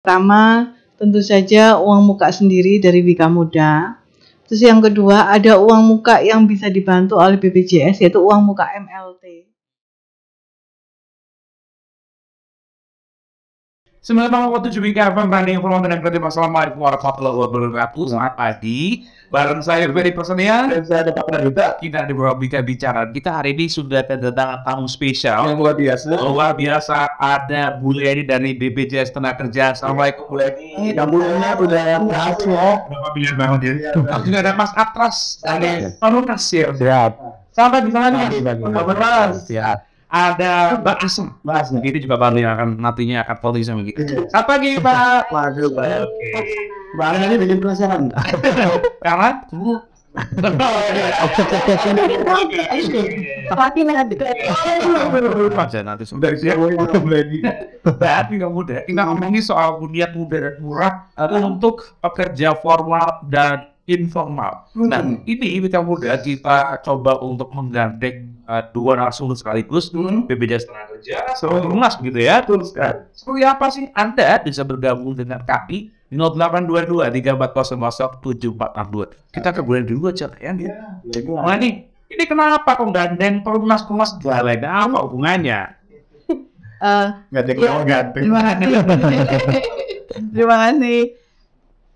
Pertama, tentu saja uang muka sendiri dari Wika Muda. Terus yang kedua, ada uang muka yang bisa dibantu oleh BPJS yaitu uang muka MLT. 98,7 BKFM yang Informasi dan Kreatif Assalamualaikum warahmatullahi wabarakatuh Selamat pagi Bareng saya Ferry Persenia Dan saya Bapak Pradita Kita di Berobika Bicara Kita hari ini sudah kedatangan tamu spesial Yang luar biasa Luar biasa Ada Bu ini dari BPJS Tenaga Kerja Assalamualaikum Bu Leni Dan Bu Leni udah berhasil Bapak bilang bangun ya Juga ada Mas Atras Ada Pak Lukas ya Siap Sampai di sana pagi Bapak Lukas Siap ada Mbak kan Asem. Nah, itu juga baru yang akan nantinya akan polisi sama gitu iya. Selamat apa gitu pak waduh pak barang ini bikin penasaran karena bu tapi nanti sudah siap lagi nggak mudah kita ngomongin soal dunia muda dan murah untuk pekerja formal dan informal. Nah, ini mudah kita coba untuk menggandeng uh, dua narasumber sekaligus, hmm. BPJS setengah kerja, so, gitu ya. Terus kan. Nah, seperti apa sih Anda bisa bergabung dengan kami 0822 3400 Kita nah. ke bulan dulu aja ya. Yeah. Nah, ini ini kenapa kok gandeng perumnas, perumnas galak? Nah, apa hubungannya? Uh, eh, gak ada yang ya. ganteng. Terima kasih. Terima kasih.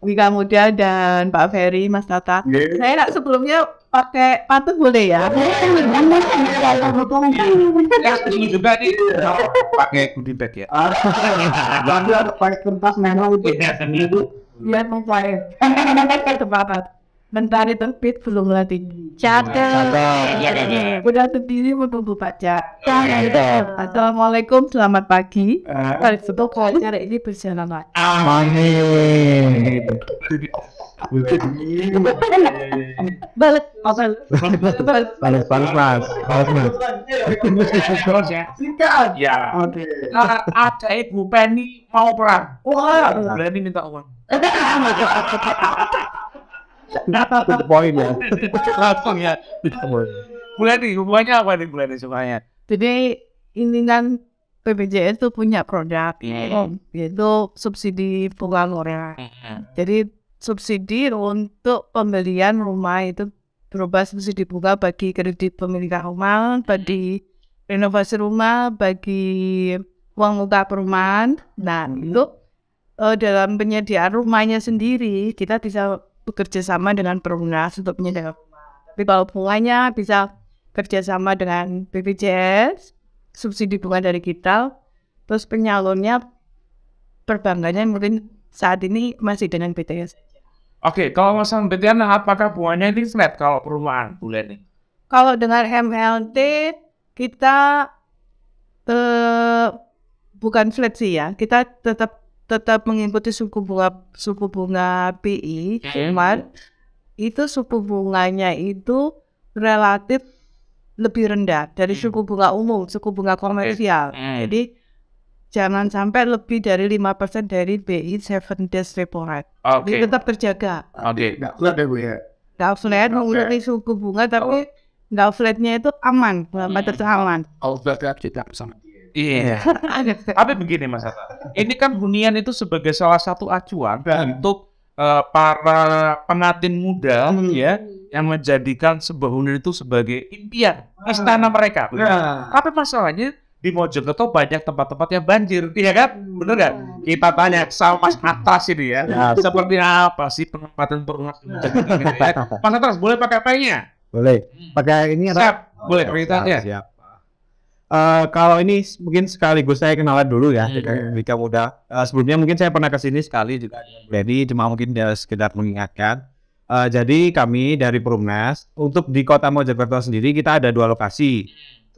Wika Muda dan Pak Ferry, Mas Tata. Yeah. Saya nak sebelumnya pakai patut boleh ya? juga eh, nih pakai goodie bag ya. Bangga ah. pakai kertas memang itu. Lihat iya, mau pakai. Tempat mentari terbit belum lagi cakep hmm, iya, iya, iya, udah sendiri menunggu pajak cakep assalamualaikum selamat pagi dari situ acara ini berjalan lagi amin balik oh, balik balik balik mas balik mas ya ada ibu Penny mau perang wah Penny minta uang to the point ya. Langsung ya. Bulani, hubungannya apa nih Bulani semuanya Jadi ini kan BPJS tuh punya produk hmm. yeah. yaitu subsidi bunga pengangguran. Hmm. Jadi subsidi untuk pembelian rumah itu berubah subsidi bunga bagi kredit pemilikan rumah, hmm. bagi renovasi rumah, bagi uang muka perumahan. Nah, itu uh, eh, dalam penyediaan rumahnya sendiri kita bisa bekerja sama dengan perumnas untuk menyediakan rumah. Tapi kalau bunganya bisa kerjasama dengan BPJS, subsidi bunga dari kita, terus penyalurnya perbankannya mungkin saat ini masih dengan BTS. Oke, okay, kalau masalah BTN, nah, apakah bunganya ini flat kalau perumahan bulan ini? Kalau dengan MLT, kita eh, bukan flat sih ya, kita tetap tetap mengikuti suku bunga suku bunga BI, cuman itu suku bunganya itu relatif lebih rendah dari hmm. suku bunga umum, suku bunga komersial. Eh, eh. Jadi jangan sampai lebih dari lima persen dari BI Seven Days Repo Rate. Okay. Jadi tetap terjaga. Oke. Okay. Nggak flat ya, ya Nggak flat, suku bunga tapi oh. nggak flatnya itu aman, nggak hmm. aman. Kalau flat tidak sama. Iya. Yeah. Tapi begini Mas Hatta, ini kan hunian itu sebagai salah satu acuan Dan. untuk uh, para pengantin muda hmm. ya yang menjadikan sebuah hunian itu sebagai impian ah. istana mereka. Nah. Tapi masalahnya di Mojokerto banyak tempat-tempat yang banjir, iya kan? Hmm. Bener kan? Kita tanya sama Mas Atas ini ya. Nah, seperti apa sih penempatan penguasaan nah. ya Mas Atas boleh pakai apa Boleh. Hmm. Pakai ini atau? Siap. Boleh cerita ya. Siap. Eh, kalau ini mungkin sekaligus saya kenalan dulu ya hmm. Muda. Uh, sebelumnya mungkin saya pernah ke sini sekali juga Jadi cuma mungkin dia sekedar mengingatkan. Uh, jadi kami dari Perumnas untuk di Kota Mojokerto sendiri kita ada dua lokasi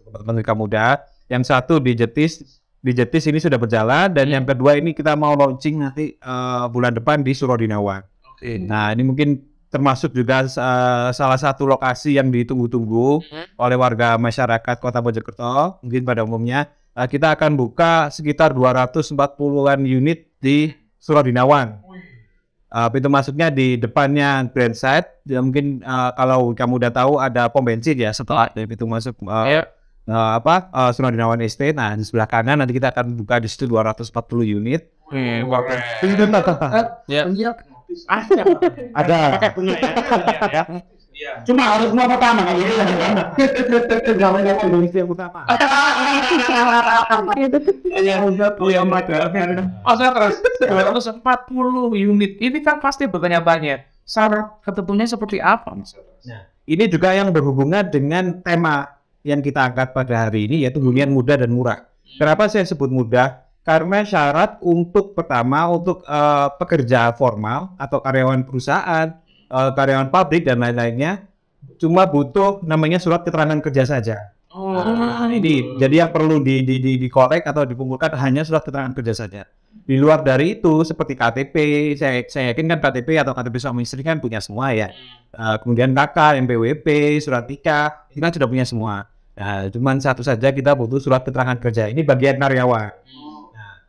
teman-teman Bika Muda. Yang satu di Jetis, di Jetis ini sudah berjalan dan hmm. yang kedua ini kita mau launching nanti uh, bulan depan di Surodinawa. Okay. Nah ini mungkin termasuk juga uh, salah satu lokasi yang ditunggu-tunggu hmm. oleh warga masyarakat Kota Mojokerto mungkin pada umumnya uh, kita akan buka sekitar 240-an unit di Surodinawan. Uh, eh, pintu masuknya di depannya Grand Site. Ya, mungkin uh, kalau kamu udah tahu ada pom bensin ya setelah dari pintu masuk uh, yeah. Iya. uh, apa uh, Estate. Nah di sebelah kanan nanti kita akan buka di situ 240 unit. okay. yeah artis. Ada. Ada. Pakai bunga ya. Iya. iya. Cuma harus mau pertama kayak gitu kan. Enggak ada Indonesia yang utama. Ya udah kuliah modal. Oh, saya terus 240 unit. Ini kan pasti bertanya banyak. Syarat ketentunya seperti apa, Nah, ini juga yang berhubungan dengan tema yang kita angkat pada hari ini yaitu hunian mudah dan murah. Hmm. Kenapa saya sebut mudah? karena syarat untuk pertama untuk uh, pekerja formal atau karyawan perusahaan, uh, karyawan pabrik dan lain-lainnya cuma butuh namanya surat keterangan kerja saja. Oh. Nah, ini jadi yang perlu di di di dikorek atau dikumpulkan hanya surat keterangan kerja saja. Di luar dari itu seperti KTP, saya, saya yakin kan KTP atau KTP suami istri kan punya semua ya. Uh, kemudian KK, MPWP, surat nikah, kita kan sudah punya semua. Nah, cuman satu saja kita butuh surat keterangan kerja. Ini bagian karyawan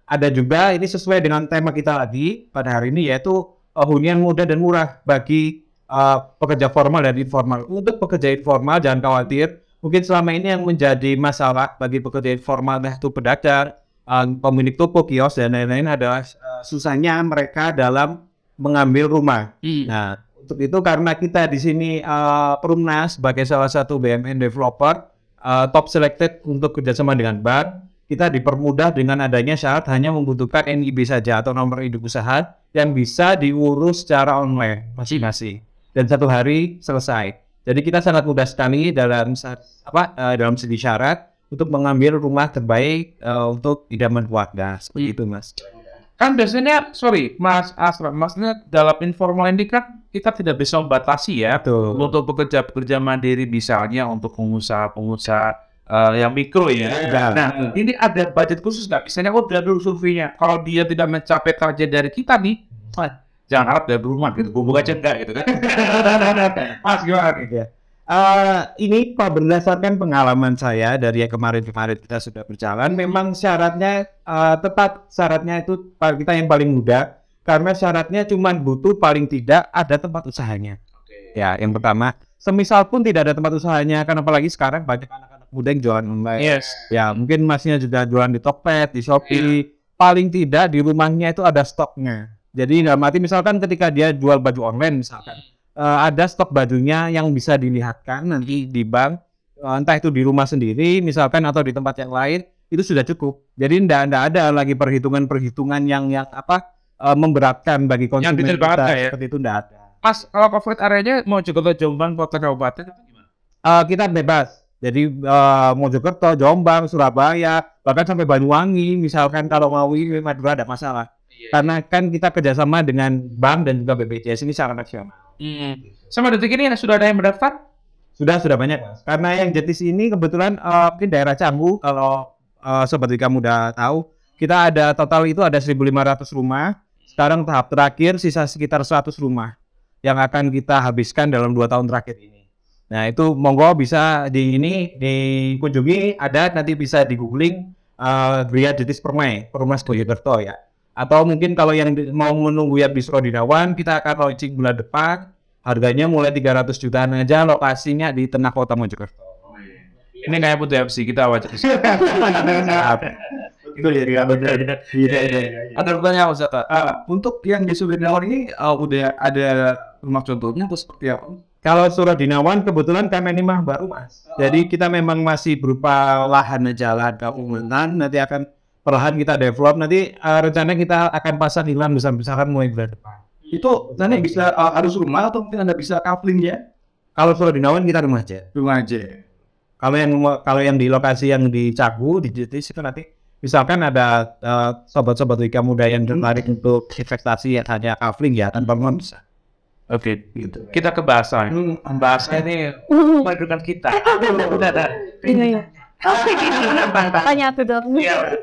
ada juga ini sesuai dengan tema kita lagi pada hari ini yaitu uh, hunian muda dan murah bagi uh, pekerja formal dan informal. Untuk pekerja informal jangan khawatir, mungkin selama ini yang menjadi masalah bagi pekerja informal nah itu pedagang, uh, pemilik toko, kios dan lain-lain adalah uh, susahnya mereka dalam mengambil rumah. Hmm. Nah, untuk itu karena kita di sini uh, Perumnas sebagai salah satu BMN developer uh, top selected untuk kerjasama dengan Bank kita dipermudah dengan adanya syarat hanya membutuhkan NIB saja atau nomor induk usaha yang bisa diurus secara online masing-masing dan satu hari selesai. Jadi kita sangat mudah sekali dalam apa eh, dalam segi syarat untuk mengambil rumah terbaik uh, untuk idaman keluarga seperti iya. itu mas. Kan biasanya sorry mas Asra, maksudnya dalam informal ini kan kita tidak bisa membatasi ya Betul. untuk pekerja-pekerja mandiri misalnya untuk pengusaha-pengusaha uh, yang mikro ya. Yeah. Nah, ini ada budget khusus nggak? Misalnya, oh dia dulu surveinya. Kalau dia tidak mencapai target dari kita nih, wah, jangan harap dari rumah gitu. Bumbu aja enggak gitu kan. Mas gimana nih? Ya. Uh, ini berdasarkan pengalaman saya dari kemarin-kemarin kita sudah berjalan, memang syaratnya uh, tepat syaratnya itu kita yang paling muda karena syaratnya cuma butuh paling tidak ada tempat usahanya. Okay. Ya, yang pertama, semisal pun tidak ada tempat usahanya, kan apalagi sekarang banyak anak-anak mudeng yang jualan online. Yes. Ya mungkin masnya juga jualan di Tokped, di Shopee. Yeah. Paling tidak di rumahnya itu ada stoknya. Jadi nggak mati misalkan ketika dia jual baju online misalkan uh, ada stok bajunya yang bisa dilihatkan nanti di bank uh, entah itu di rumah sendiri misalkan atau di tempat yang lain itu sudah cukup. Jadi ndak ndak ada lagi perhitungan-perhitungan yang yang apa uh, memberatkan bagi konsumen yang kita, banget, ya? seperti itu ndak ada. Pas kalau covid areanya mau juga ke Jombang kota kabupaten gimana? Uh, kita bebas jadi uh, Mojokerto, Jombang, Surabaya, bahkan sampai Banyuwangi, misalkan kalau mau ini Madura ada masalah. Iya, iya. Karena iya. kan kita kerjasama dengan bank dan juga BPJS ini sangat nasional. Hmm. Sama detik ini sudah ada yang mendaftar? Sudah, sudah banyak. Mas. Karena yang jetis ini kebetulan uh, mungkin daerah Canggu, kalau uh, seperti kamu udah tahu, kita ada total itu ada 1.500 rumah. Sekarang tahap terakhir sisa sekitar 100 rumah yang akan kita habiskan dalam dua tahun terakhir ini. Nah itu monggo bisa di ini dikunjungi ada nanti bisa di googling uh, eh, Gria Permai Perumas Boyokerto ya. Atau mungkin kalau yang di, mau menunggu ya Bistro Dinawan kita akan launching bulan depan. Harganya mulai 300 jutaan aja, lokasinya di tengah kota Mojokerto. Oh, iya. Ini kayak butuh FC kita wajah. Itu ya, iya, iya, iya. Ada pertanyaan Ustaz. Uh, untuk yang di Subir ini uh, udah ada rumah contohnya atau seperti apa? Kalau surat Dinawan kebetulan kami ini mah baru mas. Oh. Jadi kita memang masih berupa lahan aja ada kabupaten. Nanti akan perlahan kita develop. Nanti uh, eh, rencana kita akan pasang iklan besar-besaran mulai bulan depan. Hmm. Itu nanti bisa uh, harus rumah atau mungkin anda bisa kafling ya? Kalau surat Dinawan kita rumah aja. Rumah aja. Kalau yang kalau yang di lokasi yang di Cagu di Jatis itu nanti misalkan ada eh, sobat-sobat uh, sobat -sobat muda yang tertarik hmm. untuk investasi yang hanya kafling ya tanpa bisa Oke, okay, gitu. Kita ke bahasa. Ya. Hmm, hmm, bahasa eh. ini hmm. memadukan kita. Oke, tanya aku dong. Iya,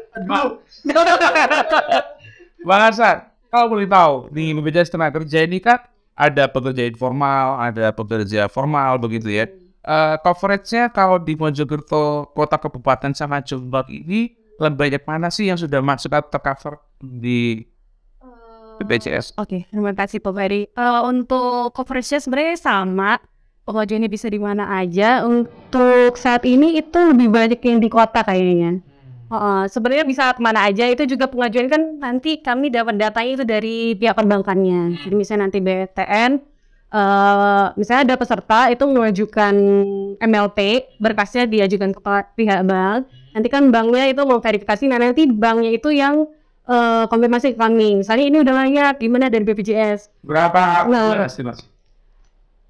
Bang Hasan, kalau boleh tahu, di BPJS Tenaga Kerja ini kan ada pekerja informal, ada pekerja formal, begitu ya. Uh, coveragenya kalau di Mojokerto, kota kabupaten sama Jombang ini, lebih banyak mana sih yang sudah masuk atau tercover di BPJS. Oke, okay, terima kasih Pak Ferry. Uh, untuk coveragenya sebenarnya sama, pengajuannya bisa di mana aja. Untuk saat ini itu lebih banyak yang di kota kayaknya. Uh, sebenarnya bisa kemana aja itu juga pengajuan kan nanti kami dapat datanya itu dari pihak perbankannya jadi misalnya nanti BTN uh, eh, misalnya ada peserta itu mengajukan MLP berkasnya diajukan ke pihak bank nanti kan banknya itu mau nah nanti banknya itu yang uh, konfirmasi ke kami. Misalnya ini udah layak, gimana dari BPJS? Berapa? Nah, iya mas,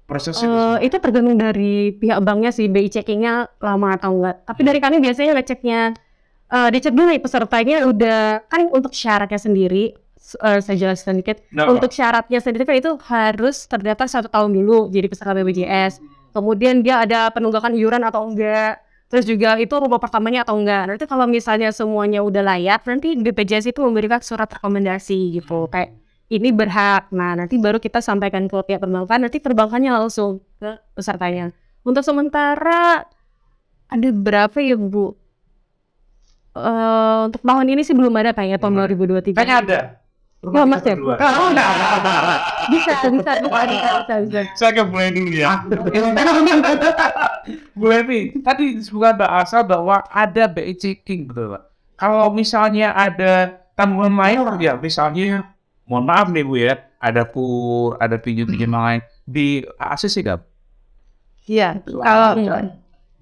Proses uh, itu tergantung dari pihak banknya sih, BI checkingnya lama atau enggak. Tapi hmm. dari kami biasanya ngeceknya, uh, dicek dulu nih pesertanya udah, kan untuk syaratnya sendiri, uh, saya jelaskan dikit. No. Untuk syaratnya sendiri kan itu harus terdaftar satu tahun dulu jadi peserta BPJS. Kemudian dia ada penunggakan iuran atau enggak terus juga itu rumah pertamanya atau enggak nanti kalau misalnya semuanya udah layak nanti BPJS itu memberikan surat rekomendasi gitu hmm. kayak ini berhak nah nanti baru kita sampaikan ke pihak perbankan nanti perbankannya langsung ke pesertanya untuk sementara ada berapa ya bu uh, untuk tahun ini sih belum ada kayaknya tahun hmm. 2023 kayaknya ada Rumah berdua. Kalau Oh, enggak, enggak, enggak. Bisa, bisa, bisa, bisa, bisa, bisa. Saya ke Bu Eni ya. Ah, Bu Eni, tadi mbak Asal bahwa ada BI checking, betul Pak. Kalau misalnya ada tanggungan lain, ya misalnya, mohon maaf nih Bu ya, ada pur, ada pinjam-pinjam lain, di ACC nggak? Iya, kalau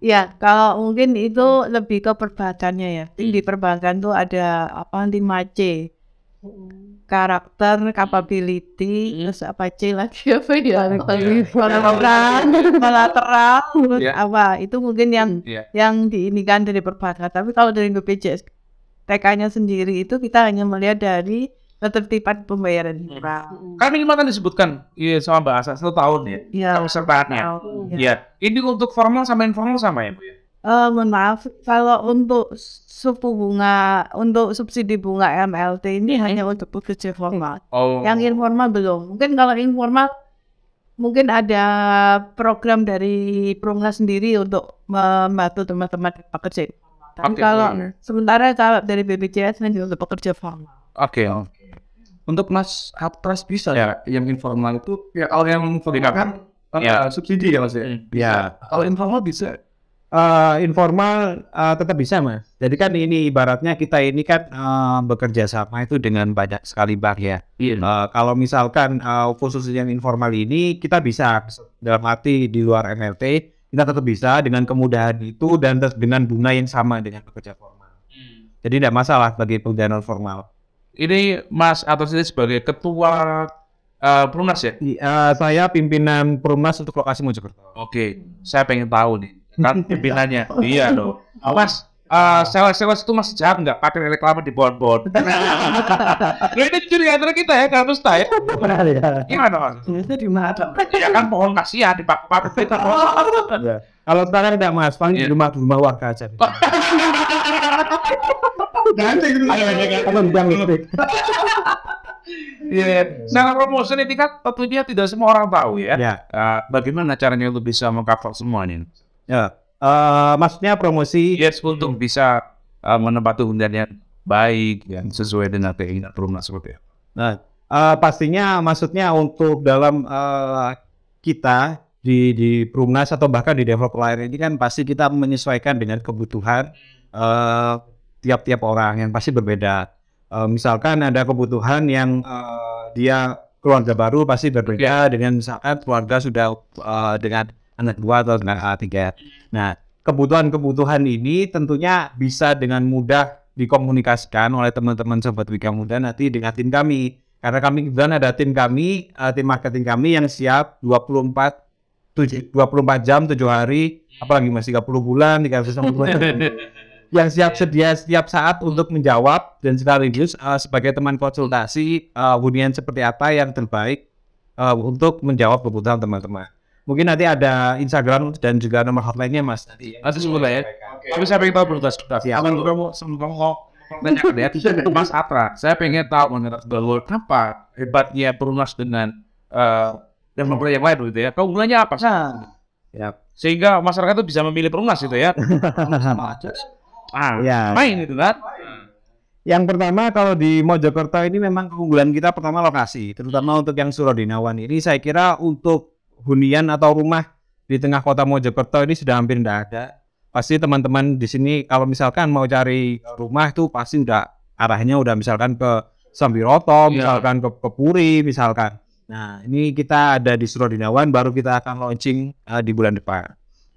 Ya, kalau mungkin itu lebih ke perbankannya ya. Di hmm. perbankan tuh ada apa 5C karakter, capability, terus apa C lagi apa ya? kolateral, kolateral, ya. apa itu mungkin yang yeah. yang diinginkan dari perbankan. Tapi kalau dari BPJS TK-nya sendiri itu kita hanya melihat dari ketertiban pembayaran hmm. Kan minimal kan disebutkan iya sama Mbak Asa satu tahun ya, ya kesertaannya. Iya. iya. Ini untuk formal sama informal sama ya Bu ya? Uh, mohon maaf, kalau untuk suku bunga, untuk subsidi bunga MLT ini hmm. hanya untuk pekerja formal. Oh. Yang informal belum. Mungkin kalau informal, mungkin ada program dari Perumnas sendiri untuk membantu teman-teman pekerja. Tapi kalau sementara kalau dari BPJS hanya untuk pekerja formal. Oke. Okay. Oh. Untuk Mas Apres bisa ya, yang informal itu ya kalau yang formal kan eh, ya. subsidi ya Mas ya. Ya. Kalau informal bisa uh, informal uh, tetap bisa mas. Jadi kan ini ibaratnya kita ini kan uh, bekerja sama itu dengan banyak sekali ya. Yeah. Iya. Uh, kalau misalkan uh, khusus yang informal ini kita bisa dalam arti di luar MLT kita tetap bisa dengan kemudahan itu dan dengan bunga yang sama dengan pekerja formal. Hmm. Jadi tidak masalah bagi pekerja non formal. Ini Mas atau ini sebagai ketua uh, Perumnas ya? Uh, saya pimpinan Perumnas untuk lokasi Mojokerto. Oke, okay. saya pengen tahu nih kan pimpinannya iya, iya lo mas uh, eh, sales-sales itu masih jahat nggak pakai reklama di bon-bon lo ini jujur ya antara kita ya kan terus ya Benar ya Gimana mas? Itu di mana? Ya kan pohon ya di pakai kita Kalau tangan tidak mas, paling di iya. rumah rumah warga aja Nanti Kalau bang listrik iya. nah promotion ini kan tentunya tidak semua orang tahu ya. Uh, bagaimana caranya lu bisa mengcover semua ini Ya, uh, maksudnya promosi. Yes, untuk bisa uh, menempati undian yang baik yang sesuai dengan keinginan perumnas seperti itu. Ya? Nah, uh, pastinya maksudnya untuk dalam uh, kita di di perumnas atau bahkan di developer lain ini kan pasti kita menyesuaikan dengan kebutuhan tiap-tiap uh, orang yang pasti berbeda. Uh, misalkan ada kebutuhan yang uh, dia keluarga baru pasti berbeda yeah. dengan misalkan keluarga sudah uh, dengan anak dua atau anak ah, tiga. Nah, kebutuhan-kebutuhan ini tentunya bisa dengan mudah dikomunikasikan oleh teman-teman sobat Wika Muda nanti dengan tim kami. Karena kami kebetulan ada tim kami, uh, tim marketing kami yang siap 24 7, 24 jam 7 hari apalagi masih 30 bulan 360 bulan yang siap sedia setiap saat untuk menjawab dan sekaligus uh, sebagai teman konsultasi uh, hunian seperti apa yang terbaik uh, untuk menjawab kebutuhan teman-teman. Mungkin nanti ada Instagram dan juga nomor hotline-nya Mas nanti. Mas ya. sebelum ya. Tapi saya pengen tahu prioritas kita. Aman juga mau kamu kok banyak ya Mas Atra. Saya pengen tahu mengenai bahwa kenapa hebatnya Perumnas dengan dan eh, memperoleh yang lain itu ya. Kau apa? Nah. ya. Sehingga masyarakat itu bisa memilih Perumnas itu ya. aja. Ah, ya. main itu kan. Yang pertama kalau di Mojokerto ini memang keunggulan kita pertama lokasi, terutama untuk yang Surodinawan ini saya kira untuk hunian atau rumah di tengah kota Mojokerto ini sudah hampir tidak ada. Pasti teman-teman di sini kalau misalkan mau cari rumah itu pasti udah arahnya udah misalkan ke Sambiroto, yeah. misalkan ke, ke Puri, misalkan. Nah, ini kita ada di Surodinawan, baru kita akan launching uh, di bulan depan.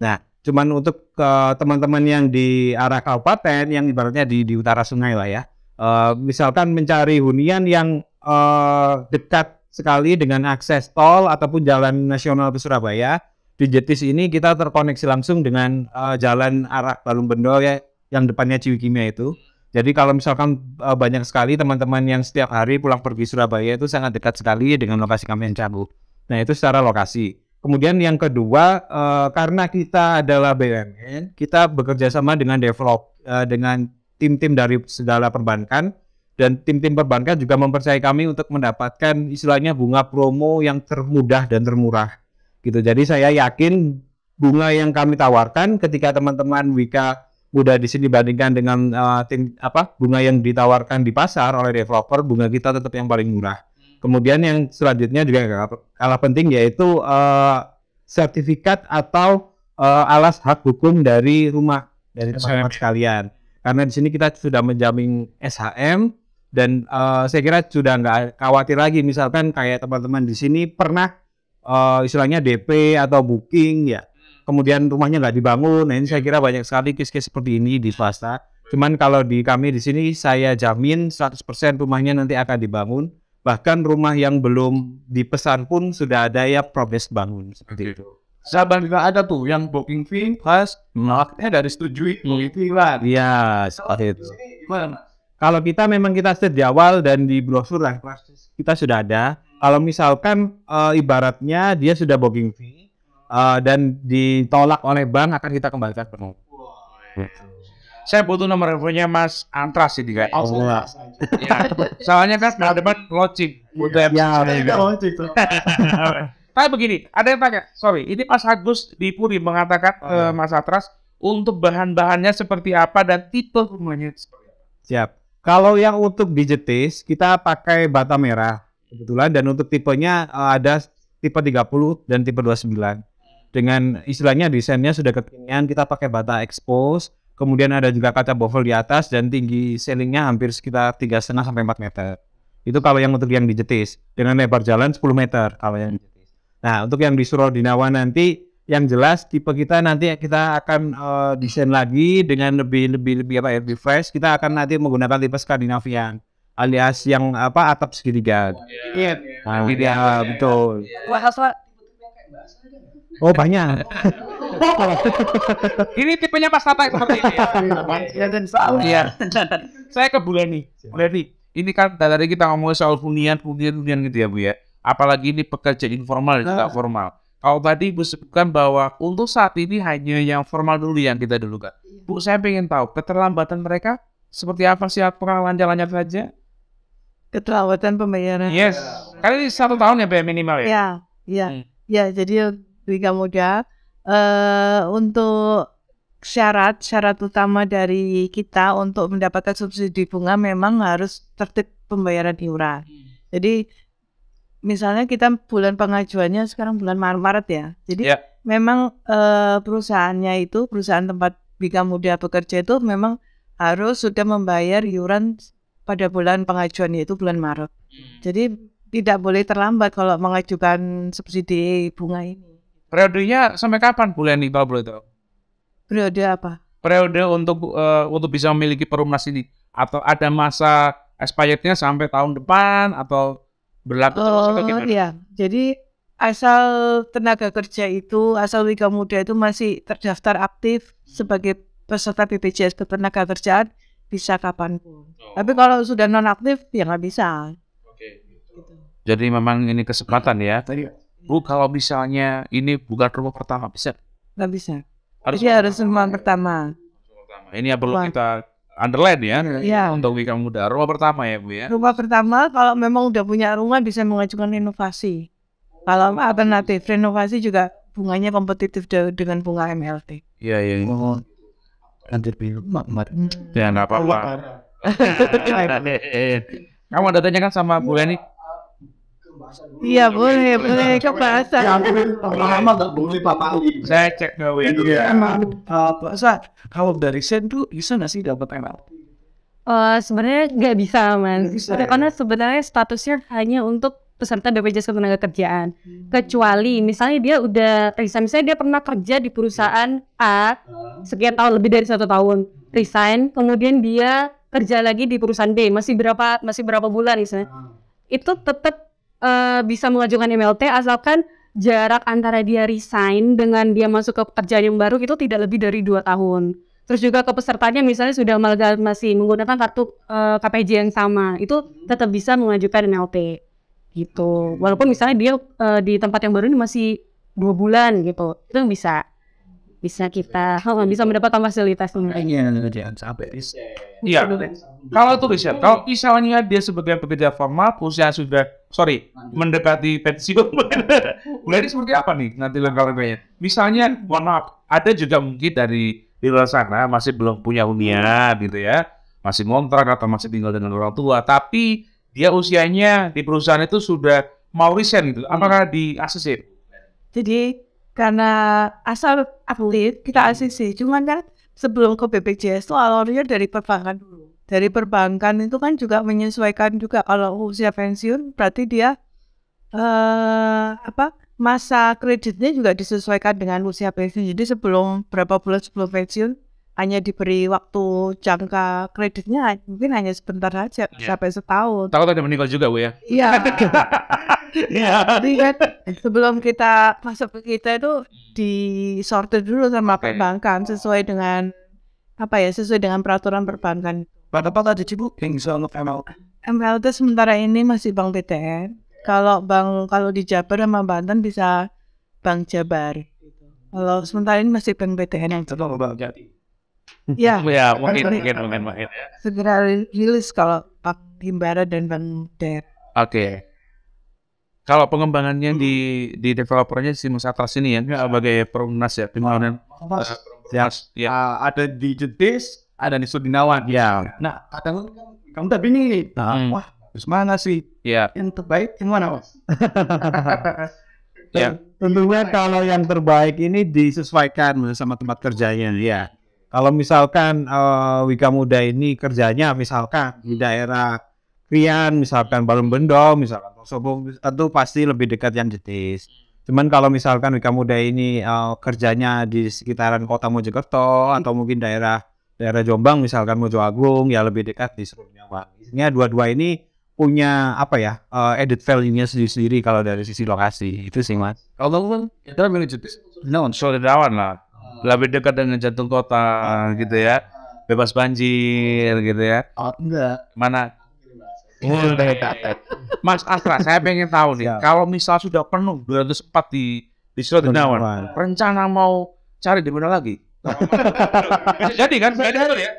Nah, cuman untuk ke eh, teman-teman yang di arah kabupaten, yang ibaratnya di, di utara sungai lah ya, uh, misalkan mencari hunian yang uh, dekat sekali dengan akses tol ataupun jalan nasional ke Surabaya. Di Jetis ini kita terkoneksi langsung dengan uh, jalan arah Balung Bendol ya, yang depannya Ciwi itu. Jadi kalau misalkan uh, banyak sekali teman-teman yang setiap hari pulang pergi Surabaya itu sangat dekat sekali dengan lokasi kami yang cabut. Nah itu secara lokasi. Kemudian yang kedua, uh, karena kita adalah BUMN, kita bekerja sama dengan develop uh, dengan tim-tim dari segala perbankan dan tim-tim perbankan juga mempercayai kami untuk mendapatkan istilahnya bunga promo yang termudah dan termurah gitu. Jadi saya yakin bunga yang kami tawarkan ketika teman-teman Wika mudah di sini dibandingkan dengan uh, tim apa bunga yang ditawarkan di pasar oleh developer bunga kita tetap yang paling murah. Kemudian yang selanjutnya juga kalah penting yaitu uh, sertifikat atau uh, alas hak hukum dari rumah dari teman-teman sekalian. Karena di sini kita sudah menjamin SHM, dan uh, saya kira sudah nggak khawatir lagi misalkan kayak teman-teman di sini pernah uh, istilahnya DP atau booking ya kemudian rumahnya nggak dibangun nah ini saya iya. kira banyak sekali case-case seperti ini di swasta cuman kalau di kami di sini saya jamin 100% rumahnya nanti akan dibangun bahkan rumah yang belum dipesan pun sudah ada ya progres bangun seperti okay. itu Sabar juga ada tuh yang booking fee plus hmm. dari setujui hmm. booking fee lah. Kan? Iya, seperti itu. Gimana? Kalau kita memang kita set di awal dan di brosur dan kita sudah ada. Kalau misalkan uh, ibaratnya dia sudah booking fee uh, dan ditolak oleh bank akan kita kembalikan penuh. Wow, saya butuh nomor handphonenya Mas Antras sih kayak. Oh, enggak. ya, soalnya kan kalau debat locing butuh ya, ya, Tapi begini, ada yang tanya, sorry, ini Mas Agus di Puri mengatakan oh. uh, Mas Antras untuk bahan-bahannya seperti apa dan tipe rumahnya Siap. Kalau yang untuk dijetis kita pakai bata merah kebetulan dan untuk tipenya eh, ada tipe 30 dan tipe 29. Dengan istilahnya desainnya sudah kekinian, kita pakai bata expose, kemudian ada juga kaca bovel di atas dan tinggi ceilingnya hampir sekitar tiga setengah sampai empat meter. Itu kalau yang untuk yang dijetis dengan lebar jalan 10 meter kalau yang dijetis. Nah untuk yang di Surodinawa nanti yang jelas tipe kita nanti kita akan uh, desain lagi dengan lebih lebih lebih apa ya, lebih fresh kita akan nanti menggunakan tipe Skandinavian alias yang apa atap segitiga iya oh, yeah, yeah. yeah. nah, iya. Iya, iya. oh banyak ini tipenya pas apa seperti ini ya saya ke Bu Leni Bu Leni ini kan tadi kita ngomongin soal hunian hunian hunian gitu ya Bu ya apalagi ini pekerja informal ya, tidak formal kalau oh, tadi Ibu sebutkan bahwa untuk saat ini hanya yang formal dulu yang kita dulu dulukan. Iya. Bu, saya ingin tahu keterlambatan mereka seperti apa sih? Apakah lancar-lancar saja? Keterlambatan pembayaran. Yes. Ya. Kali satu tahun ya, ya minimal ya? Ya, ya. Hmm. Ya, jadi lebih Muda uh, untuk syarat syarat utama dari kita untuk mendapatkan subsidi bunga memang harus tertib pembayaran iuran. Hmm. Jadi misalnya kita bulan pengajuannya sekarang bulan Maret, Maret ya. Jadi yeah. memang uh, perusahaannya itu perusahaan tempat Bika Muda bekerja itu memang harus sudah membayar iuran pada bulan pengajuan yaitu bulan Maret. Hmm. Jadi tidak boleh terlambat kalau mengajukan subsidi bunga ini. Periodenya sampai kapan bulan ini Pablo itu? Periode apa? Periode untuk uh, untuk bisa memiliki perumnas ini atau ada masa expirednya sampai tahun depan atau berlaku oh, atau gimana? Iya. Jadi asal tenaga kerja itu, asal Wika Muda itu masih terdaftar aktif sebagai peserta BPJS ketenaga kerjaan bisa kapanpun. Oh. Tapi kalau sudah non aktif ya nggak bisa. Oke. Gitu. gitu. Jadi memang ini kesempatan ya. Tadi Bu kalau misalnya ini bukan rumah pertama bisa? Nggak bisa. Harus Jadi harus rumah pertama. Ini ya perlu kita Underline ya, ya. untuk Wika Muda. Rumah pertama ya Bu ya? Rumah pertama, kalau memang udah punya rumah bisa mengajukan inovasi. Kalau alternatif, renovasi juga bunganya kompetitif dengan bunga MLT. Iya, iya. Oh, hampir makmur. Ya, nggak apa-apa. Kamu ada tanyakan sama Bu Yani? Iya boleh, boleh ke bahasa. Ya lama nggak boleh bapak Saya cek gawe. Iya, iya, iya. emang. Bahasa eh, kalau dari sen tuh bisa nggak sih dapat MLT? Uh, eh, sebenarnya nggak bisa mas, bisa, ya. karena sebenarnya statusnya hanya untuk peserta BPJS tenaga Hmm. Kecuali misalnya dia udah resign, misalnya dia pernah kerja di perusahaan A hmm. sekian tahun lebih dari satu tahun, resign, kemudian dia kerja lagi di perusahaan B masih berapa masih berapa bulan misalnya, hmm. itu tetap uh, bisa mengajukan MLT asalkan jarak antara dia resign dengan dia masuk ke pekerjaan yang baru itu tidak lebih dari dua tahun. Terus juga kepesertanya misalnya sudah masih menggunakan kartu uh, eh, KPJ yang sama, itu tetap bisa mengajukan MLT gitu. Walaupun misalnya dia uh, di tempat yang baru ini masih dua bulan gitu, itu bisa bisa kita oh, bisa mendapatkan fasilitas Iya, jangan sampai Iya. Kalau tuh riset, kalau misalnya dia sebagai pekerja formal perusahaan sudah sorry mendekati pensiun, berarti seperti apa nih nanti lengkapnya? Misalnya, one up, ada juga mungkin dari di luar sana masih belum punya hunian gitu ya, masih ngontrak atau masih tinggal dengan orang tua, tapi dia usianya di perusahaan itu sudah mau resign gitu. Apakah di Jadi karena asal atlet kita hmm. ACC cuman kan sebelum ke BPJS itu alurnya dari perbankan dulu dari perbankan itu kan juga menyesuaikan juga kalau usia pensiun berarti dia eh apa masa kreditnya juga disesuaikan dengan usia pensiun jadi sebelum berapa bulan sebelum pensiun hanya diberi waktu jangka kreditnya mungkin hanya sebentar saja yeah. sampai setahun. Takut ada meninggal juga bu ya? Iya. iya. iya. Jadi kan, sebelum kita masuk ke kita itu disortir dulu sama okay. perbankan sesuai dengan apa ya sesuai dengan peraturan perbankan. Berapa tadi bu? Insya ML. ML itu sementara ini masih bank BTN. Kalau bank kalau di Jabar sama Banten bisa bank Jabar. Kalau sementara ini masih bank BTN yang. Iya, ya, ya mungkin, mungkin, mungkin, mungkin, ya. Segera rilis kalau Pak Himbara dan Bang Der. Oke. Okay. Kalau pengembangannya hmm. di di developernya si Musatras ini ya, ya. sebagai perumnas ya, pembangunan. Uh, eh, ya, ya. Uh, ada di Jetis, ada di Sudinawan. Ya. Nah, kadang kamu udah bingung Nah, hmm. Wah, terus mana sih? Ya. Yang terbaik yang mana, Mas? ya. Tentunya kalau yang terbaik ini disesuaikan sama tempat kerjanya, ya kalau misalkan uh, eh, Wika Muda ini kerjanya misalkan di hmm. daerah Krian, misalkan Balon Bendo, misalkan Kosovo, itu pasti lebih dekat yang jetis. Cuman kalau misalkan Wika Muda ini uh, kerjanya di sekitaran kota Mojokerto atau mungkin daerah daerah Jombang misalkan Mojo Agung ya lebih dekat di sebelumnya. Nah, Isinya dua-dua ini punya apa ya uh, eh, edit value-nya sendiri-sendiri kalau dari sisi lokasi itu sih mas. Kalau lu kan kita milih jetis, no, sodawan lah lebih dekat dengan jantung kota gitu ya bebas banjir gitu ya oh enggak mana Oh Mas Astra, saya pengen tahu nih, kalau misal sudah penuh 204 di di Surat rencana mau cari di mana lagi? Jadi kan, jadi ya.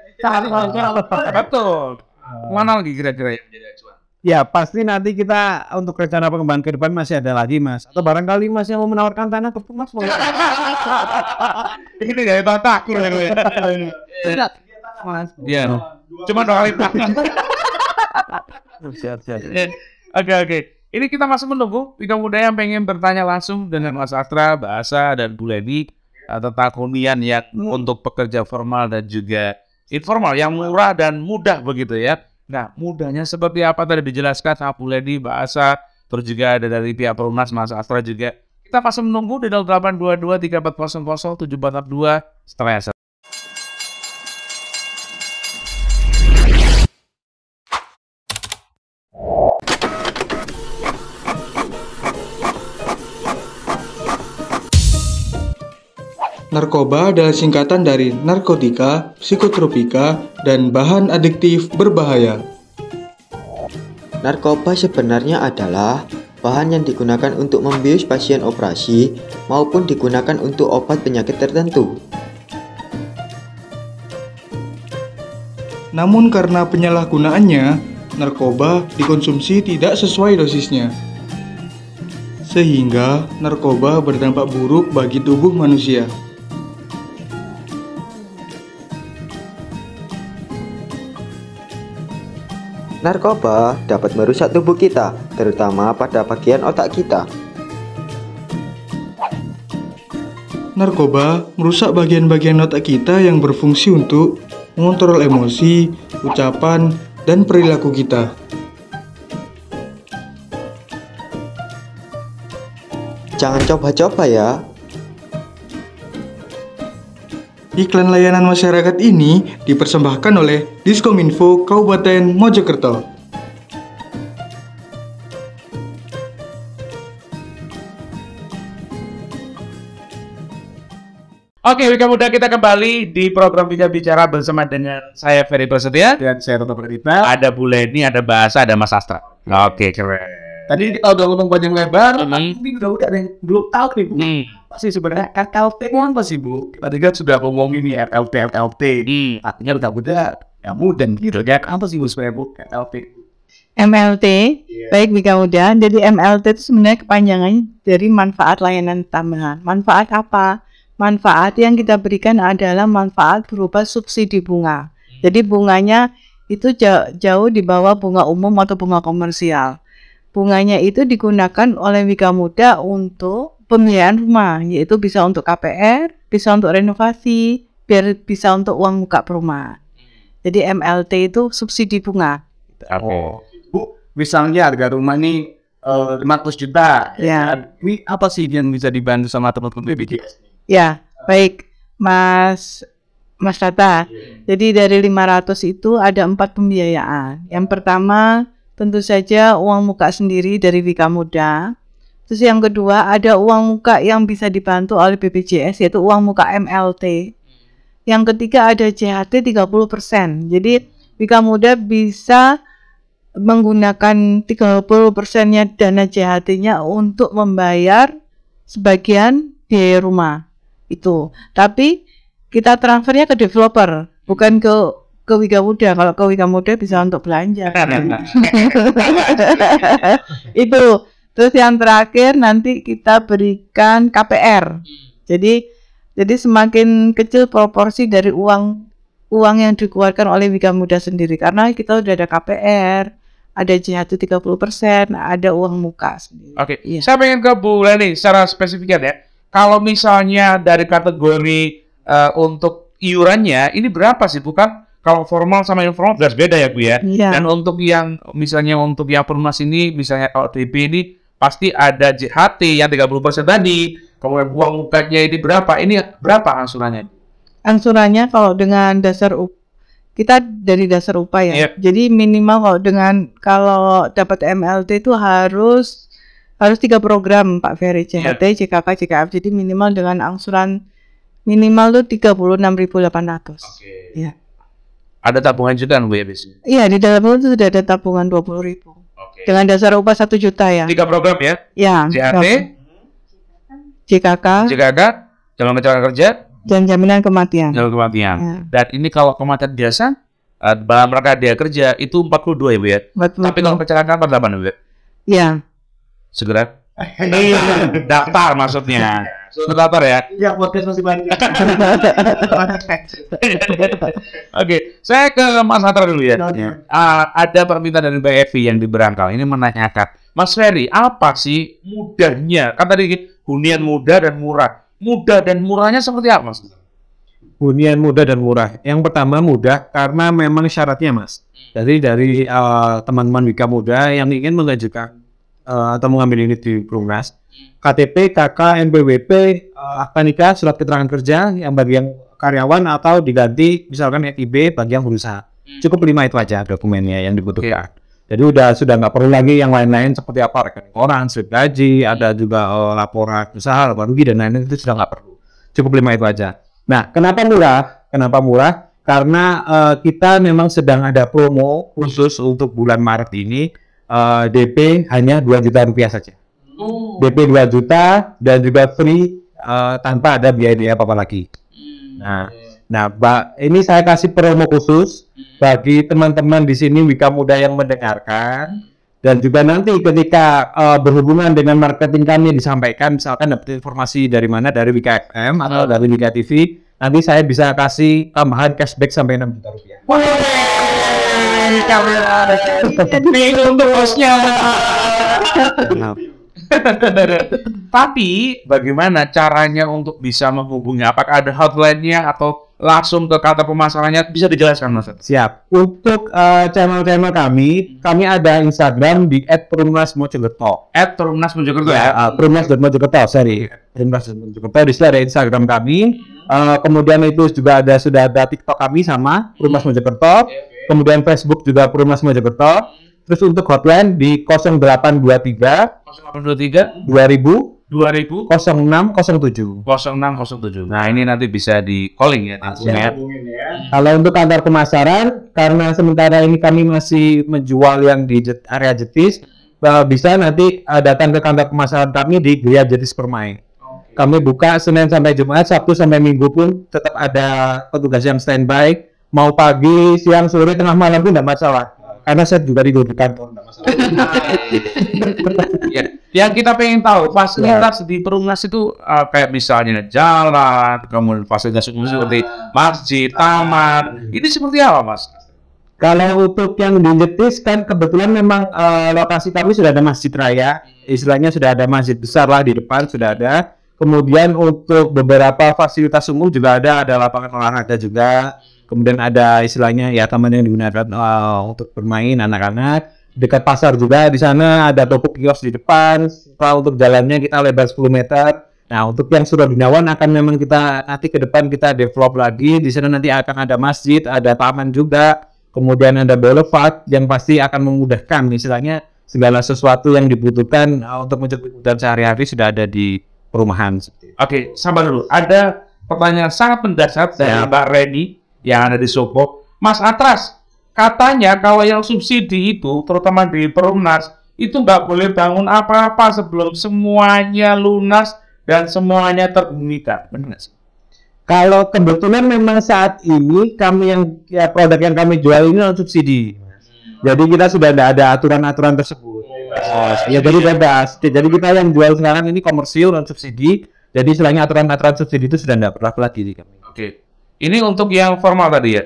Betul. Mana lagi kira-kira yang jadi acuan? Ya pasti nanti kita untuk rencana pengembangan ke depan masih ada lagi mas. Atau barangkali mas yang mau menawarkan tanah ke mas mau. Ini dari bataku ya gue. Ya? Tidak. Mas. Iya. Oh. Cuma dua kali Siap siap. Oke oke. Ini kita masih menunggu Pika Muda yang pengen bertanya langsung dengan Mas Astra, Bahasa, dan Bu Leni tentang hunian yang hmm. untuk pekerja formal dan juga informal yang murah dan mudah begitu ya Nah, mudahnya seperti apa tadi dijelaskan sama Lady, Mbak Asa, terus juga ada dari pihak Perumnas, Mas Astra juga. Kita masih menunggu di 0822 3400 742 setelah Narkoba adalah singkatan dari narkotika, psikotropika, dan bahan adiktif berbahaya. Narkoba sebenarnya adalah bahan yang digunakan untuk membius pasien operasi maupun digunakan untuk obat penyakit tertentu. Namun karena penyalahgunaannya, narkoba dikonsumsi tidak sesuai dosisnya. Sehingga narkoba berdampak buruk bagi tubuh manusia. Narkoba dapat merusak tubuh kita, terutama pada bagian otak kita. Narkoba merusak bagian-bagian otak kita yang berfungsi untuk mengontrol emosi, ucapan, dan perilaku kita. Jangan coba-coba ya, Iklan layanan masyarakat ini dipersembahkan oleh Diskominfo Kabupaten Mojokerto. Oke, Wika Muda kita kembali di program Bicara-Bicara bersama dengan saya Ferry Prasetya dan saya Toto Pradita. Ada Bu Leni, ada Bahasa, ada Mas Astra. Iya. Oke, okay. keren. Tadi kita udah ngomong panjang lebar, tapi udah udah belum tahu nih. Hmm apa sih sebenarnya RLT itu apa sih Bu? Tadi kan sudah ngomong ini RLT ya, RLT. Hmm. Artinya udah muda ya muda gitu ya. Apa sih Bu sebenarnya Bu RLT? MLT, yeah. baik Bika Muda. Jadi MLT itu sebenarnya kepanjangannya dari manfaat layanan tambahan. Manfaat apa? Manfaat yang kita berikan adalah manfaat berupa subsidi bunga. Hmm. Jadi bunganya itu jauh, jauh di bawah bunga umum atau bunga komersial. Bunganya itu digunakan oleh Wika Muda untuk pembiayaan rumah, yaitu bisa untuk KPR, bisa untuk renovasi, biar bisa untuk uang muka perumah. Hmm. Jadi MLT itu subsidi bunga. Oh. Bu, misalnya harga rumah ini eh, lima uh, 500 juta. Ya. Ini apa sih yang bisa dibantu sama teman-teman BPJS? Ya, baik. Mas Mas Tata. Yeah. Jadi dari 500 itu ada empat pembiayaan. Yang pertama tentu saja uang muka sendiri dari Wika Muda. Terus yang kedua ada uang muka yang bisa dibantu oleh BPJS yaitu uang muka MLT. Hmm. Yang ketiga ada JHT 30%. Jadi Bika Muda bisa menggunakan 30%-nya dana JHT-nya untuk membayar sebagian biaya rumah. Itu. Tapi kita transfernya ke developer, bukan ke ke Wika Muda. Kalau ke Wika Muda bisa untuk belanja. Ya, itu Terus yang terakhir nanti kita berikan KPR. Hmm. Jadi jadi semakin kecil proporsi dari uang uang yang dikeluarkan oleh Wika Muda sendiri karena kita sudah ada KPR, ada puluh 30%, ada uang muka sendiri. Oke. Okay. Iya. Saya pengen ke Bu Leni secara spesifik ya. Kalau misalnya dari kategori uh, untuk iurannya ini berapa sih bukan? Kalau formal sama informal jelas beda ya Bu ya. Iya. Dan untuk yang misalnya untuk yang perumnas ini misalnya kalau DP ini pasti ada JHT yang 30% tadi, kemudian uang mukanya ini berapa, ini berapa angsurannya? Angsurannya kalau dengan dasar UP, kita dari dasar upah ya. Yep. Iya. Jadi minimal kalau dengan kalau dapat MLT itu harus harus tiga program Pak Ferry jht, iya. yep. JKK, JKF. Jadi minimal dengan angsuran minimal tuh 36.800. Oke. Okay. Ya. Ada tabungan juga kan, Bu ya biasanya? Iya, di dalam itu sudah ada tabungan 20.000. Dengan dasar upah 1 juta ya. Tiga program ya. Ya. JAT, JKK, JKK, jaminan kecelakaan kerja, dan jaminan kematian. Jaminan kematian. Ya. Dan ini kalau kematian biasa uh, dalam rangka dia kerja itu 42 ya, Bu ya. 42. Tapi kalau kecelakaan 48 ya, Bu ya. Iya. Segera. daftar maksudnya. Sudah lapar ya? Iya, podcast masih banyak. Oke, saya ke Mas Hatra dulu ya. Uh, ada permintaan dari Mbak Evi yang di Ini menanyakan, Mas Ferry, apa sih mudahnya? Kan tadi gitu, hunian mudah dan murah. Mudah dan murahnya seperti apa, Mas? Hunian mudah dan murah. Yang pertama mudah karena memang syaratnya, Mas. Hmm. Jadi dari eh, teman-teman uh, Wika Muda yang ingin mengajukan uh, atau mengambil unit di Perumnas. Hmm. KTP, KK, NPWP, uh, eh, akta nikah, surat keterangan kerja yang bagi yang karyawan atau diganti misalkan FIB ya, yang berusaha. Hmm. Cukup lima itu aja dokumennya yang dibutuhkan. Okay. Jadi udah sudah nggak perlu lagi yang lain-lain seperti apa rekening orang, slip gaji, ada hmm. juga uh, laporan usaha, laporan rugi dan lain-lain itu sudah nggak perlu. Cukup lima itu aja. Nah, kenapa murah? Kenapa murah? Karena uh, kita memang sedang ada promo khusus untuk bulan Maret ini Eh, DP hanya 2 juta rupiah saja. Oh. DP 2 juta dan juga free uh, tanpa ada biaya apa-apa lagi. Hmm. Nah, Nah, Mbak, ini saya kasih promo khusus hmm. bagi teman-teman di sini Wika Muda yang mendengarkan hmm. dan juga nanti ketika uh, berhubungan dengan marketing kami disampaikan misalkan dapat informasi dari mana dari Wika FM atau hmm. dari Wika TV, nanti saya bisa kasih tambahan cashback sampai 6 juta rupiah. Wow. Ini untuk bosnya tapi bagaimana caranya untuk bisa menghubungi apakah ada hotline-nya atau langsung ke kata pemasarannya bisa dijelaskan mas siap untuk channel eh, channel-channel kami kami ada Instagram di @perumnas_mojokerto @perumnas_mojokerto ya uh, perumnas.mojokerto sorry perumnas.mojokerto di situ ada Instagram kami uh, kemudian itu juga ada sudah ada TikTok kami sama perumnas mojokerto okay, kemudian Facebook juga Perumnas Mojokerto. Terus untuk hotline di 0823 0823 2000 2000 0607 0607. Nah, ini nanti bisa di calling ya, di ya. Kalau untuk antar pemasaran karena sementara ini kami masih menjual yang di area Jetis, bisa nanti eh, datang ke kantor pemasaran kami di Gria Jetis Permai kami buka Senin sampai Jumat, Sabtu sampai Minggu pun tetap ada petugas yang standby mau pagi, siang, sore, tengah malam itu tidak masalah. Karena saya juga tidur di kantor, tidak masalah. ya, yang kita pengen tahu fasilitas ya. di perumnas itu uh, kayak misalnya jalan, kemudian fasilitas umum seperti masjid, taman, ini seperti apa, Mas? Kalau untuk yang dijetis kan kebetulan memang uh, lokasi kami sudah ada masjid raya, istilahnya sudah ada masjid besar lah di depan sudah ada. Kemudian untuk beberapa fasilitas umum juga ada, ada lapangan olahraga juga kemudian ada istilahnya ya taman yang digunakan uh, eh, untuk bermain anak-anak dekat pasar juga di sana ada toko kios di depan setelah untuk jalannya kita lebar 10 meter nah untuk yang sudah binawan akan memang kita nanti ke depan kita develop lagi di sana nanti akan ada masjid ada taman juga kemudian ada boulevard yang pasti akan memudahkan istilahnya segala sesuatu yang dibutuhkan eh, untuk mencapai kebutuhan sehari-hari sudah ada di perumahan. Oke, sabar dulu. Ada pertanyaan sangat mendasar dari Mbak Reni yang ada di Sopo. Mas Atras, katanya kalau yang subsidi itu, terutama di Perumnas, itu nggak boleh bangun apa-apa sebelum semuanya lunas dan semuanya terbumikan. Benar sih? Kalau kebetulan memang saat ini kami yang ya, produk yang kami jual ini non subsidi. Hmm. Jadi kita sudah tidak ada aturan-aturan tersebut. Oh, ya jadi bebas. Jadi kita yang jual sekarang ini komersil non subsidi. Jadi selain aturan-aturan subsidi itu sudah tidak pernah lagi di kami. Oke. Okay. Ini untuk yang formal tadi ya.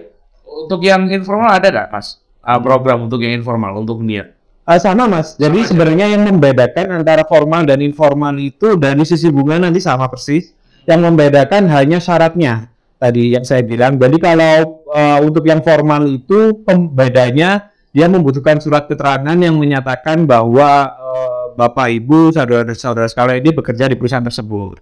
Untuk yang informal ada nggak, Mas? Uh, program untuk yang informal, untuk niat? Uh, sama, Mas. Jadi sama sebenarnya aja. yang membedakan antara formal dan informal itu dari sisi bunga nanti sama persis. Yang membedakan hanya syaratnya tadi yang saya bilang. Jadi kalau uh, untuk yang formal itu pembedanya dia membutuhkan surat keterangan yang menyatakan bahwa uh, Bapak, Ibu, saudara-saudara sekalian ini bekerja di perusahaan tersebut.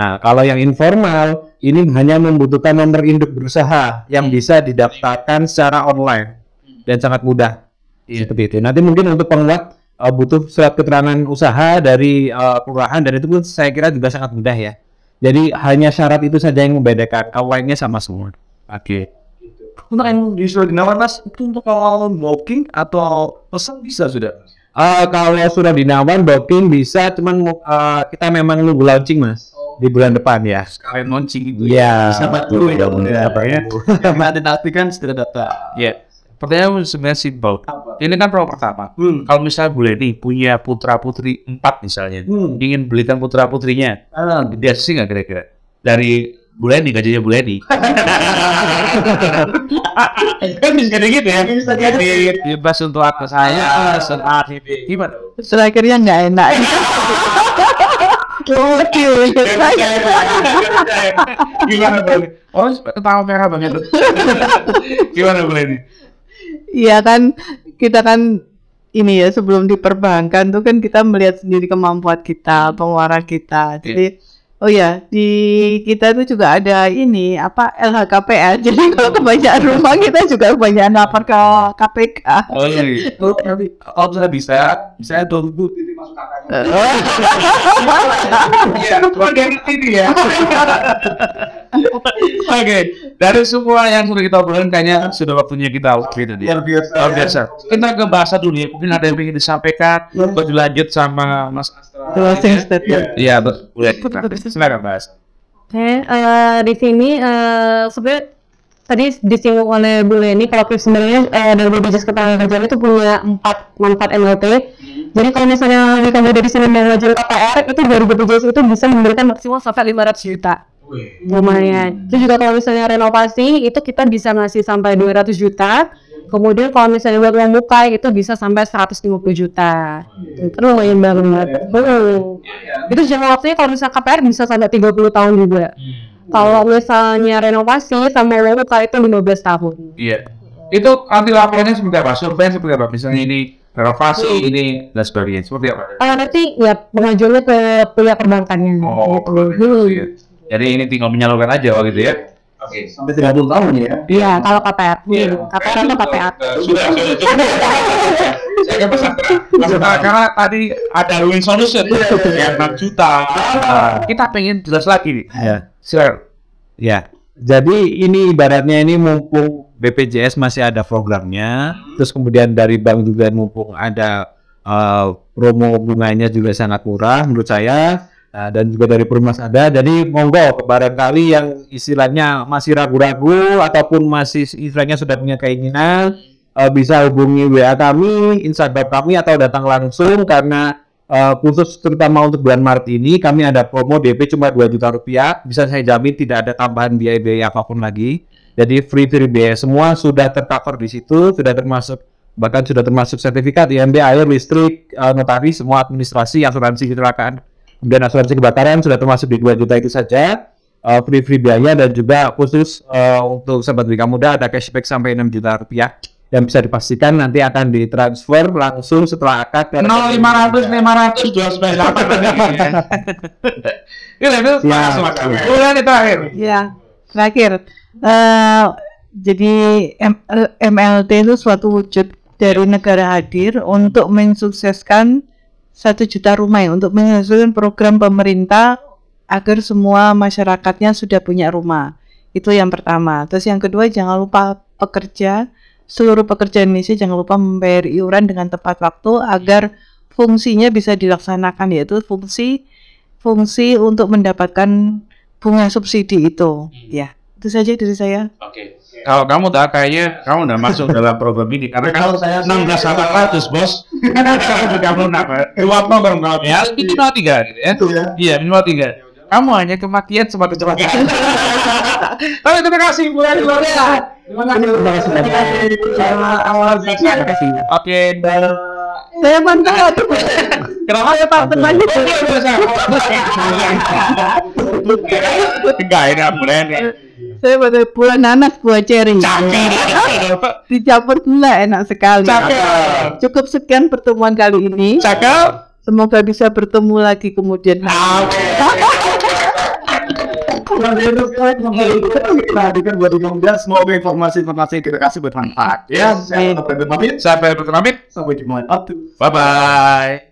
Nah, kalau yang informal ini hanya membutuhkan nomor induk berusaha yang hmm. bisa didaftarkan secara online hmm. dan sangat mudah. Yeah. Seperti itu. Nanti mungkin untuk penguat uh, butuh surat keterangan usaha dari uh, kelurahan dan itu pun saya kira juga sangat mudah ya. Jadi hanya syarat itu saja yang membedakan. Kawannya sama semua. Oke. Okay. Gitu. Untuk yang di dinawan mas itu untuk kalau booking atau pesan bisa sudah. Uh, kalau sudah dinawan booking bisa, cuman uh, kita memang nunggu launching mas di bulan depan ya. Sekalian launching gitu. Iya. Sama gue ya. Apa ya? Apanya? Nanti nanti kan sudah data. Iya. Pertanyaan sebenarnya simpel. Ini kan pro pertama. Hmm. Kalau misalnya Bu Leni punya putra putri empat misalnya, hmm. ingin belikan putra putrinya, hmm. dia sih nggak kira-kira dari Bu Leni gajinya Bu Leni. Kan bisa dikit gitu ya. Kan bisa dikit. Gitu. Bebas untuk apa saya, untuk ah, iya. gimana? Terus nggak enak. Gimana boleh? Oh, tahu merah banget. boleh ini? Iya kan, kita kan ini ya sebelum diperbankan tuh kan kita melihat sendiri kemampuan kita, pengeluaran kita. Jadi yeah Oh ya, di hmm. kita itu juga ada ini apa LHKPN. Jadi kalau kebanyakan oh. rumah kita juga kebanyakan lapor ke KPK. Oh iya. iya. Oh bisa bisa saya bu. titik masuk kakaknya. Eh. Iya, bagian iya, ini ya. Oke, okay. dari semua yang sudah kita obrolin kayaknya sudah waktunya kita outfit gitu tadi. Luar biasa. Luar biasa. Kita ke bahasa dulu ya. Mungkin ada yang ingin disampaikan iya. buat dilanjut sama Mas Astra. Closing Iya, iya boleh. Silakan bahas. Oke, okay, uh, eh, di sini uh, sebenarnya tadi disinggung oleh Bu Leni kalau sebenarnya uh, dari berbasis ketenaga kerjaan itu punya empat manfaat MLT jadi kalau misalnya misalnya dari sini dan ngajar KPR itu baru berbasis itu bisa memberikan maksimal sampai lima ratus juta lumayan itu juga kalau misalnya renovasi itu kita bisa ngasih sampai 200 juta kemudian kalau misalnya buat yang buka itu bisa sampai 150 juta itu lumayan banget iya, iya. itu jangka waktunya kalau misalnya KPR bisa sampai 30 tahun juga hmm. kalau misalnya renovasi sampai buka itu 15 tahun iya itu nanti laporannya seperti apa survei seperti apa misalnya ini renovasi ini dan sebagainya seperti apa? Uh, nanti ya pengajuannya ke pihak perbankannya. Oh, gitu. Jadi ini tinggal menyalurkan aja waktu itu ya. Oke, okay. sampai 30 tahun ya. Iya, kalau KPR. Iya, KPR atau KPR. Sudah, sudah, sudah. Saya kan pesan karena tadi ada win solution ya 6 juta. Kita pengen jelas lagi nih. Ya. Silakan. Ya. Jadi ini ibaratnya ini mumpung BPJS masih ada programnya, terus kemudian dari bank juga mumpung ada uh, promo bunganya juga sangat murah menurut saya Nah, dan juga dari Purmas ada. Jadi monggo barangkali yang istilahnya masih ragu-ragu ataupun masih istilahnya sudah punya keinginan uh, bisa hubungi WA kami, Instagram kami atau datang langsung karena uh, khusus terutama untuk bulan Maret ini kami ada promo DP cuma 2 juta rupiah. Bisa saya jamin tidak ada tambahan biaya-biaya apapun lagi. Jadi free free biaya semua sudah tercover di situ, sudah termasuk bahkan sudah termasuk sertifikat IMB air listrik eh, notaris semua administrasi asuransi kecelakaan kemudian asuransi kebakaran sudah termasuk di 2 juta itu saja uh, eh, free free biaya dan juga khusus uh, untuk sahabat Wika Muda ada cashback sampai 6 juta rupiah Dan bisa dipastikan nanti akan ditransfer langsung setelah akad 0500 500 298 ini level bulan itu terakhir Iya, terakhir uh, jadi MLT itu suatu wujud dari negara hadir untuk mensukseskan satu juta rumah ya, untuk menyusun program pemerintah agar semua masyarakatnya sudah punya rumah. Itu yang pertama. Terus yang kedua jangan lupa pekerja, seluruh pekerja Indonesia jangan lupa membayar iuran dengan tepat waktu agar fungsinya bisa dilaksanakan yaitu fungsi fungsi untuk mendapatkan bunga subsidi itu. Hmm. Ya, itu saja dari saya. Oke. Okay kalau kamu tak kayaknya kamu udah masuk dalam problem ini karena kalau saya 16 sama 100 bos kamu juga belum dua nomor kamu eh, ya minimal tiga ya. ya iya minimal tiga kamu hanya kematian kasih, kecelakaan tapi terima kasih buat luar iya. kasih. terima kasih terima kasih terima kasih Terima kasih. oke saya mantap kenapa ya pak temannya enggak kasih. mulai ya. Saya pada buah nanas, buah ceri. Cakep. Dicampur gula enak sekali. Cakep. Cukup sekian pertemuan kali ini. Cakep. Semoga bisa bertemu lagi kemudian. semoga informasi-informasi kita kasih bermanfaat. Ya, saya Pak Sampai jumpa. Bye bye.